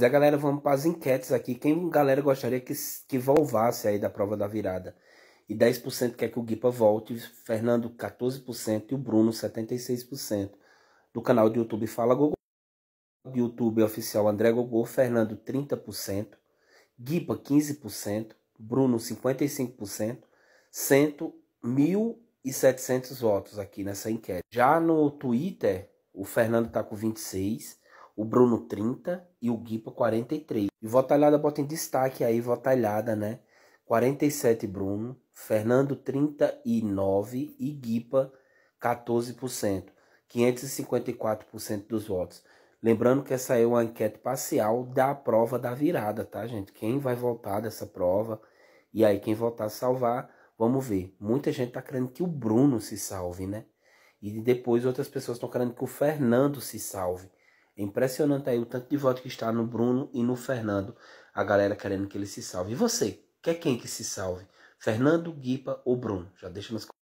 Zé, galera, vamos para as enquetes aqui. Quem galera gostaria que, que volvasse aí da prova da virada? E 10% quer que o Guipa volte, Fernando 14% e o Bruno 76%. Do canal de YouTube Fala Gogô, do YouTube oficial André Gogô, Fernando 30%, Guipa 15%, Bruno 55%, 1.700 votos aqui nessa enquete. Já no Twitter, o Fernando está com 26%, o Bruno 30 e o Guipa 43. E Votalhada bota em destaque aí, Votalhada, né? 47 Bruno, Fernando 39 e Guipa 14%, 554% dos votos. Lembrando que essa é uma enquete parcial da prova da virada, tá, gente? Quem vai voltar dessa prova? E aí, quem voltar salvar, vamos ver. Muita gente tá querendo que o Bruno se salve, né? E depois outras pessoas estão querendo que o Fernando se salve. É impressionante aí o tanto de voto que está no Bruno e no Fernando. A galera querendo que ele se salve. E você? Quer quem que se salve? Fernando, Guipa ou Bruno? Já deixa nos